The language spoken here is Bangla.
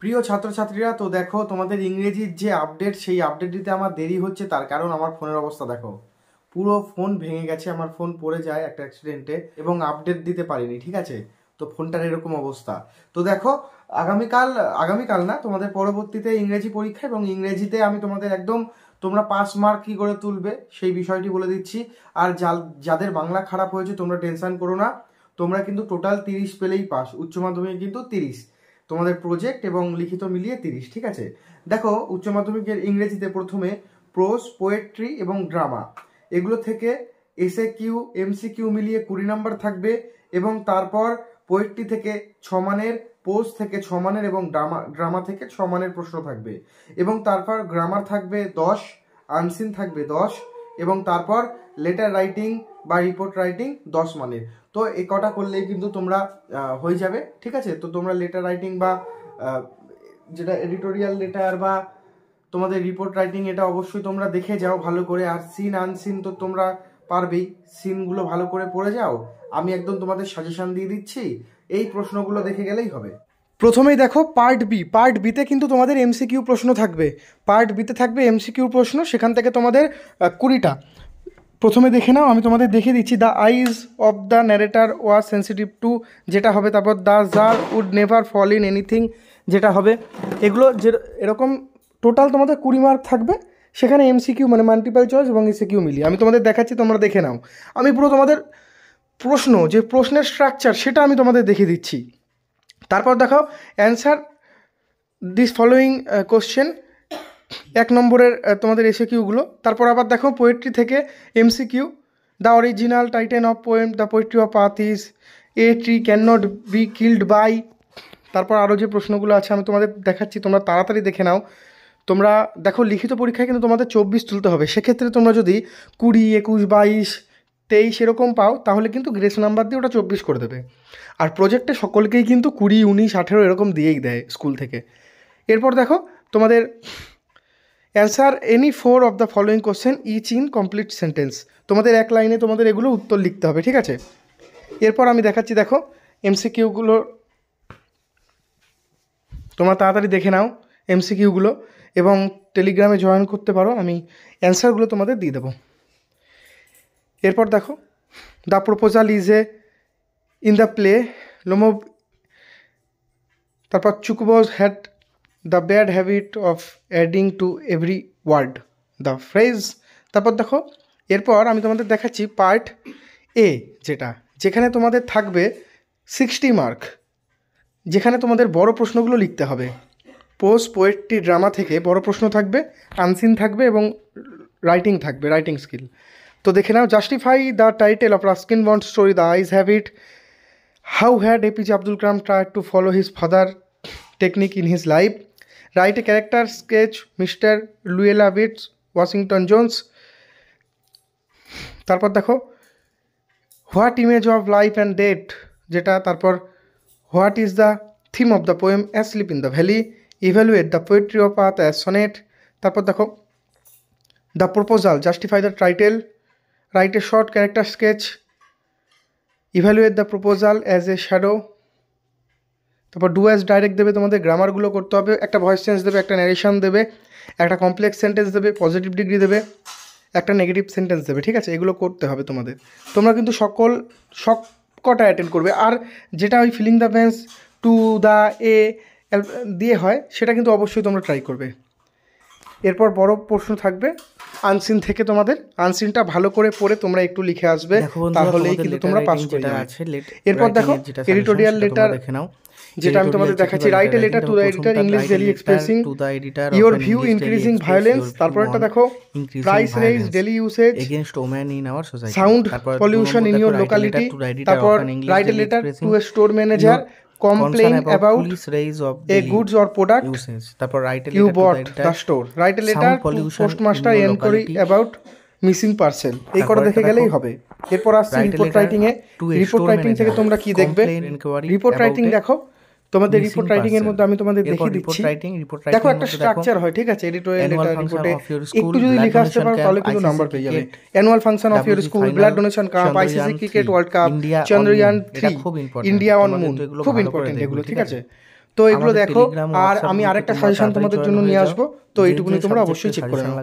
প্রিয় ছাত্রছাত্রীরা তো দেখো তোমাদের ইংরেজির যে আপডেট সেই আপডেট দিতে আমার দেরি হচ্ছে তার কারণ আমার ফোনের অবস্থা দেখো পুরো ফোন ভেঙে গেছে আমার ফোন পড়ে যায় একটা অ্যাক্সিডেন্টে এবং আপডেট দিতে পারিনি ঠিক আছে তো ফোনটার এরকম অবস্থা তো দেখো আগামীকাল আগামীকাল না তোমাদের পরবর্তীতে ইংরেজি পরীক্ষা এবং ইংরেজিতে আমি তোমাদের একদম তোমরা পাস মার্ক কী করে তুলবে সেই বিষয়টি বলে দিচ্ছি আর যাদের বাংলা খারাপ হয়েছে তোমরা টেনশন করো না তোমরা কিন্তু টোটাল তিরিশ পেলেই পাস উচ্চ মাধ্যমিক কিন্তু তিরিশ তোমাদের প্রজেক্ট এবং লিখিত মিলিয়ে তিরিশ ঠিক আছে দেখো উচ্চ মাধ্যমিকের ইংরেজিতে প্রথমে প্রোজ পোয়েট্রি এবং ড্রামা এগুলো থেকে এসএ কিউ এমসি কিউ মিলিয়ে কুড়ি নাম্বার থাকবে এবং তারপর পোয়েট্রি থেকে ছমানের পোস্ট থেকে ছমানের এবং ড্রামা ড্রামা থেকে ছমানের প্রশ্ন থাকবে এবং তারপর গ্রামার থাকবে দশ আনসিন থাকবে দশ এবং তারপর লেটার রাইটিং বা রিপোর্ট রাইটিং দশ মানের তো এ কটা করলেই কিন্তু তোমরা হয়ে যাবে ঠিক আছে তো তোমরা লেটার রাইটিং বা যেটা এডিটোরিয়াল লেটার বা তোমাদের রিপোর্ট রাইটিং এটা অবশ্যই তোমরা দেখে যাও ভালো করে আর সিন আনসিন তো তোমরা পারবেই সিনগুলো ভালো করে পড়ে যাও আমি একদম তোমাদের সাজেশন দিয়ে দিচ্ছি এই প্রশ্নগুলো দেখে গেলেই হবে প্রথমেই দেখো পার্ট বি পার্ট বিতে কিন্তু তোমাদের এমসিকিউ প্রশ্ন থাকবে পার্ট বিতে থাকবে এমসিকিউ প্রশ্ন সেখান থেকে তোমাদের কুড়িটা প্রথমে দেখে নাও আমি তোমাদের দেখে দিচ্ছি the eyes of the narrator was sensitive to যেটা হবে তারপর the jar would never fall in anything যেটা হবে এগুলো যে এরকম টোটাল তোমাদের কুড়ি মার্ক থাকবে সেখানে এমসিকিউ মানে মাল্টিপাল চয়েস এবং এসিকিউ e মিলিয়ে আমি তোমাদের দেখাচ্ছি তোমরা দেখে নাও আমি পুরো তোমাদের প্রশ্ন যে প্রশ্নের স্ট্রাকচার সেটা আমি তোমাদের দেখে দিচ্ছি তারপর দেখাও অ্যান্সার দিস ফলোয়িং কোশ্চেন এক নম্বরের তোমাদের এসে কিউগুলো তারপর আবার দেখো পোয়েট্রি থেকে MCQ the original title of poem the poetry of আতিস a tree can not be killed by তারপর আরও যে প্রশ্নগুলো আছে আমি তোমাদের দেখাচ্ছি তোমরা তাড়াতাড়ি দেখে নাও তোমরা দেখো লিখিত পরীক্ষায় কিন্তু তোমাদের চব্বিশ তুলতে হবে সেক্ষেত্রে তোমরা যদি কুড়ি একুশ বাইশ তেইশ এরকম পাও তাহলে কিন্তু গ্রেস নাম্বার দিয়ে ওটা চব্বিশ করে দেবে আর প্রজেক্টে সকলকেই কিন্তু কুড়ি উনিশ আঠেরো এরকম দিয়েই দেয় স্কুল থেকে এরপর দেখো তোমাদের answer any four of the following question each in complete sentence তোমাদের এক লাইনে তোমাদের এগুলো উত্তর লিখতে হবে ঠিক আছে এরপর আমি দেখাচ্ছি দেখো এমসিকিউগুলো তোমরা তাড়াতাড়ি দেখে নাও এমসিকিউগুলো এবং টেলিগ্রামে জয়েন করতে পারো আমি অ্যান্সারগুলো তোমাদের দিয়ে দেবো এরপর দেখো the proposal is a in the play লোমো তারপর Chubukov had the bad habit of adding to every word the phrase তারপর দেখো এরপর আমি তোমাদের দেখাচ্ছি পার্ট এ যেটা যেখানে তোমাদের থাকবে সিক্সটি মার্ক যেখানে তোমাদের বড় প্রশ্নগুলো লিখতে হবে পোস্ট পোয়েট্রি ড্রামা থেকে বড় প্রশ্ন থাকবে আনসিন থাকবে এবং রাইটিং থাকবে রাইটিং স্কিল তো দেখে নাও justify the title of Ruskin Bond story the eyes habit how had APJ Abdul Kalam try to follow his father technique in his life write a character sketch mister Luella Bates Washington Jones. তারপর দেখো what image of life and death যেটা তারপর what is the theme of the poem asleep in the valley evaluate the poetry of আত অ্যাস সনেট তারপর দেখো the proposal justify the title write a short character sketch evaluate the proposal as a shadow তারপর ডু এস ডাইরেক্ট দেবে তোমাদের গ্রামারগুলো করতে হবে একটা ভয়েস চেঞ্জ দেবে একটা ন্যারেশন দেবে একটা কমপ্লেক্স সেন্টেন্স দেবে পজিটিভ ডিগ্রি দেবে একটা নেগেটিভ সেন্টেন্স দেবে ঠিক আছে এগুলো করতে হবে তোমাদের তোমরা কিন্তু সকল সব কটা অ্যাটেন্ড করবে আর যেটা ওই ফিলিং দ্য ভ্যান্স টু দ্য এ দিয়ে হয় সেটা কিন্তু অবশ্যই তোমরা ট্রাই করবে এরপর বড় প্রশ্ন থাকবে আনসিন থেকে তোমাদের আনসিনটা ভালো করে পড়ে তোমরা একটু লিখে আসবে তাহলেই কিন্তু তোমরা পাস করতে এরপর দেখো এডিটোরিয়াল লেটার দেখে নাও যেটা আমি তোমাদের দেখাচ্ছি write a letter to the editor English daily expressing to the editor your view increasing violence তারপর একটা দেখো price raise daily usage against woman in our society sound pollution in your locality তারপর write a letter to a store manager complain about raise of a goods or product usage তারপর write a letter to the store write a letter postmaster enquiry about missing parcel এই কথা দেখে গেলেই হবে এরপর আসছে রিপোর্ট রাইটিং এ রিপোর্ট রাইটিং থেকে তোমরা কি দেখবে রিপোর্ট রাইটিং দেখো তোমাদের রিপোর্ট রাইটিং এর মধ্যে আমি তোমাদের দেখিয়ে দিচ্ছি রাইটিং রিপোর্ট রাইটিং দেখো একটা স্ট্রাকচার হয় ঠিক আছে এডিটোরিয়াল লেটার রিপোর্টে একটু যদি লিখে আসতে পারো তাহলে কিন্তু নাম্বার পেয়ে যাবে annual function of your school blood donation cup ICC cricket world cup Chandrayaan 3 India on moon খুব ইম্পর্টেন্ট এগুলো ঠিক আছে তো এগুলো দেখো আর আমি আরেকটা সাজেশন তোমাদের জন্য নিয়ে আসবো তো এইটুকুনি তোমরা অবশ্যই চেক করে নাও